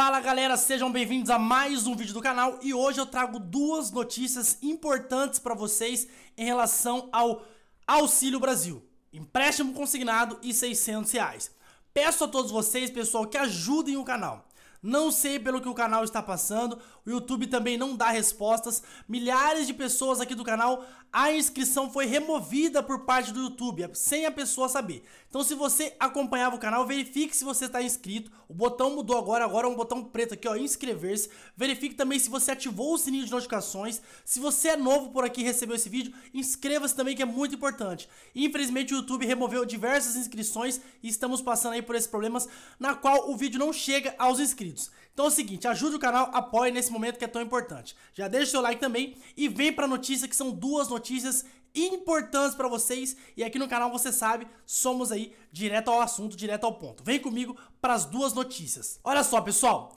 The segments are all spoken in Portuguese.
Fala galera, sejam bem-vindos a mais um vídeo do canal e hoje eu trago duas notícias importantes para vocês em relação ao Auxílio Brasil, empréstimo consignado e 600 reais. Peço a todos vocês, pessoal, que ajudem o canal. Não sei pelo que o canal está passando, o YouTube também não dá respostas. Milhares de pessoas aqui do canal, a inscrição foi removida por parte do YouTube, sem a pessoa saber. Então se você acompanhava o canal, verifique se você está inscrito. O botão mudou agora, agora é um botão preto aqui, ó, inscrever-se. Verifique também se você ativou o sininho de notificações. Se você é novo por aqui e recebeu esse vídeo, inscreva-se também que é muito importante. Infelizmente o YouTube removeu diversas inscrições e estamos passando aí por esses problemas, na qual o vídeo não chega aos inscritos inscritos. Então é o seguinte, ajude o canal, apoie nesse momento que é tão importante. Já deixa o seu like também e vem para a notícia que são duas notícias importantes para vocês e aqui no canal você sabe, somos aí direto ao assunto, direto ao ponto. Vem comigo para as duas notícias. Olha só, pessoal,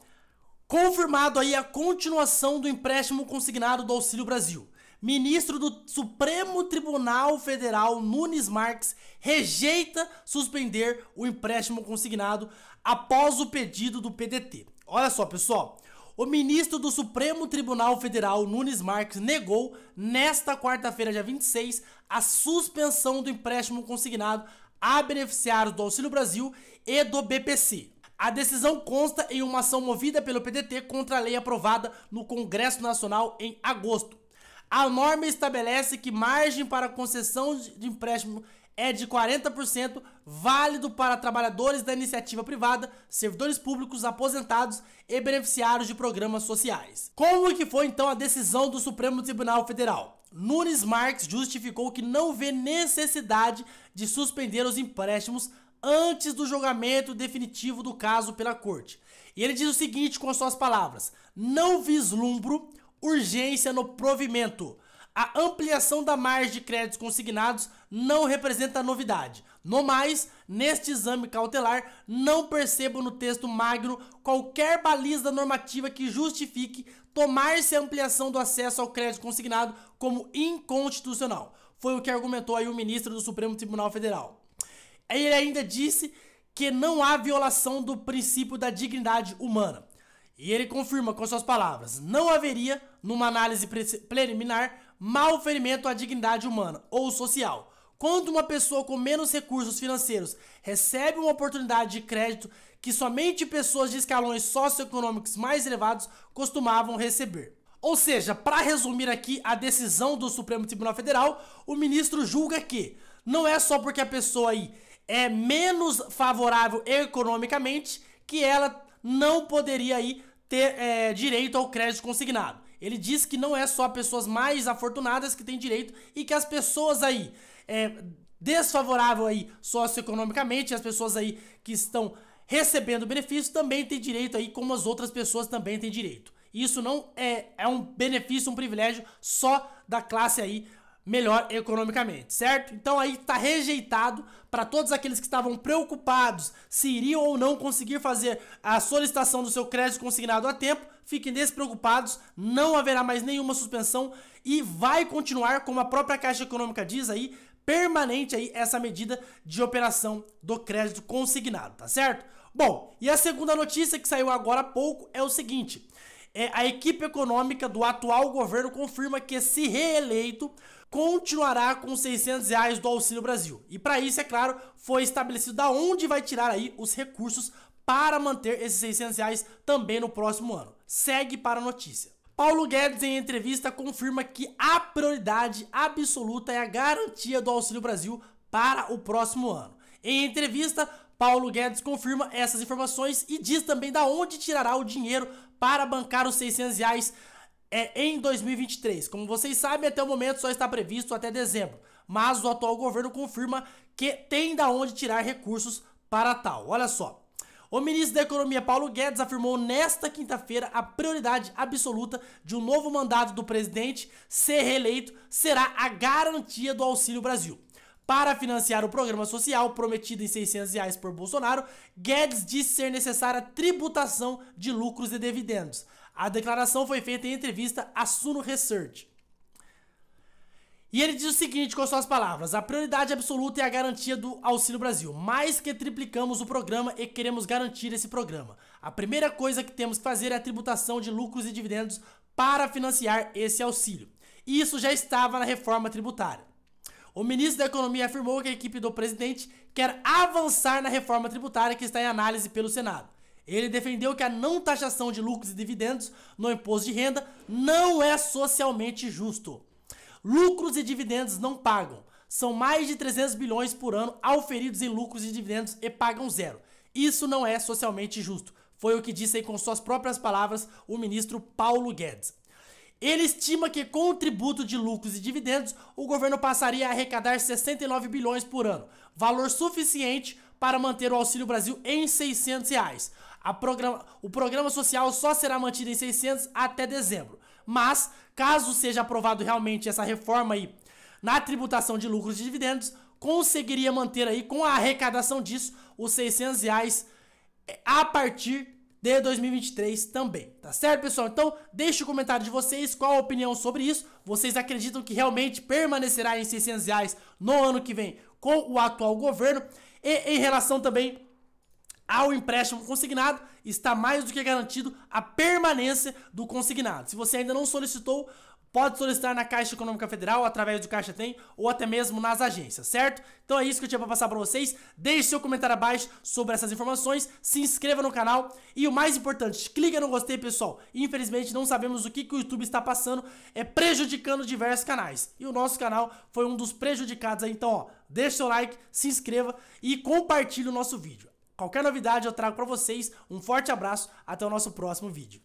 confirmado aí a continuação do empréstimo consignado do Auxílio Brasil. Ministro do Supremo Tribunal Federal Nunes Marques rejeita suspender o empréstimo consignado após o pedido do PDT. Olha só, pessoal. O ministro do Supremo Tribunal Federal, Nunes Marques, negou nesta quarta-feira, dia 26, a suspensão do empréstimo consignado a beneficiários do Auxílio Brasil e do BPC. A decisão consta em uma ação movida pelo PDT contra a lei aprovada no Congresso Nacional em agosto. A norma estabelece que margem para concessão de empréstimo é de 40%, válido para trabalhadores da iniciativa privada, servidores públicos, aposentados e beneficiários de programas sociais. Como que foi então a decisão do Supremo Tribunal Federal? Nunes Marques justificou que não vê necessidade de suspender os empréstimos antes do julgamento definitivo do caso pela corte. E ele diz o seguinte com as suas palavras: "Não vislumbro urgência no provimento a ampliação da margem de créditos consignados não representa novidade. No mais, neste exame cautelar, não percebo no texto magno qualquer baliza normativa que justifique tomar-se a ampliação do acesso ao crédito consignado como inconstitucional. Foi o que argumentou aí o ministro do Supremo Tribunal Federal. Ele ainda disse que não há violação do princípio da dignidade humana. E ele confirma com suas palavras: não haveria, numa análise preliminar, mau ferimento à dignidade humana ou social. Quando uma pessoa com menos recursos financeiros recebe uma oportunidade de crédito que somente pessoas de escalões socioeconômicos mais elevados costumavam receber. Ou seja, para resumir aqui a decisão do Supremo Tribunal Federal, o ministro julga que não é só porque a pessoa aí é menos favorável economicamente que ela não poderia aí ter é, direito ao crédito consignado. Ele diz que não é só pessoas mais afortunadas que têm direito e que as pessoas aí é, desfavorável aí socioeconomicamente, as pessoas aí que estão recebendo benefício também têm direito aí, como as outras pessoas também têm direito. Isso não é, é um benefício, um privilégio só da classe aí melhor economicamente, certo? Então aí está rejeitado para todos aqueles que estavam preocupados se iriam ou não conseguir fazer a solicitação do seu crédito consignado a tempo. Fiquem despreocupados, não haverá mais nenhuma suspensão e vai continuar, como a própria Caixa Econômica diz aí, permanente aí essa medida de operação do crédito consignado, tá certo? Bom, e a segunda notícia que saiu agora há pouco é o seguinte: é, a equipe econômica do atual governo confirma que, se reeleito, continuará com 600 reais do Auxílio Brasil. E para isso, é claro, foi estabelecido da onde vai tirar aí os recursos para manter esses 600 reais também no próximo ano. Segue para a notícia. Paulo Guedes, em entrevista, confirma que a prioridade absoluta é a garantia do Auxílio Brasil para o próximo ano. Em entrevista, Paulo Guedes confirma essas informações e diz também da onde tirará o dinheiro para bancar os 600 reais é, em 2023. Como vocês sabem, até o momento só está previsto até dezembro, mas o atual governo confirma que tem da onde tirar recursos para tal. Olha só. O ministro da Economia Paulo Guedes afirmou nesta quinta-feira a prioridade absoluta de um novo mandato do presidente ser reeleito será a garantia do Auxílio Brasil. Para financiar o programa social prometido em 600 reais por Bolsonaro, Guedes disse ser necessária tributação de lucros e dividendos. A declaração foi feita em entrevista à Suno Research. E ele diz o seguinte com suas palavras: a prioridade absoluta é a garantia do Auxílio Brasil. Mais que triplicamos o programa e queremos garantir esse programa. A primeira coisa que temos que fazer é a tributação de lucros e dividendos para financiar esse auxílio. Isso já estava na reforma tributária. O ministro da Economia afirmou que a equipe do presidente quer avançar na reforma tributária que está em análise pelo Senado. Ele defendeu que a não taxação de lucros e dividendos no imposto de renda não é socialmente justo. Lucros e dividendos não pagam. São mais de 300 bilhões por ano auferidos em lucros e dividendos e pagam zero. Isso não é socialmente justo. Foi o que disse aí com suas próprias palavras o ministro Paulo Guedes. Ele estima que com o tributo de lucros e dividendos, o governo passaria a arrecadar 69 bilhões por ano, valor suficiente para manter o Auxílio Brasil em 600 reais. Programa, o programa social só será mantido em 600 até dezembro. Mas, caso seja aprovado realmente essa reforma aí na tributação de lucros e dividendos, conseguiria manter aí com a arrecadação disso os 600 reais é, a partir de 2023 também, tá certo, pessoal? Então, deixe o comentário de vocês, qual a opinião sobre isso. Vocês acreditam que realmente permanecerá em 600 reais no ano que vem com o atual governo? E em relação também ao empréstimo consignado, está mais do que garantido a permanência do consignado. Se você ainda não solicitou, Pode solicitar na Caixa Econômica Federal, através do Caixa Tem, ou até mesmo nas agências, certo? Então é isso que eu tinha para passar para vocês. Deixe seu comentário abaixo sobre essas informações, se inscreva no canal e o mais importante, clica no gostei, pessoal. Infelizmente não sabemos o que, que o YouTube está passando, é prejudicando diversos canais. E o nosso canal foi um dos prejudicados aí, então ó, deixe seu like, se inscreva e compartilhe o nosso vídeo. Qualquer novidade eu trago para vocês. Um forte abraço, até o nosso próximo vídeo.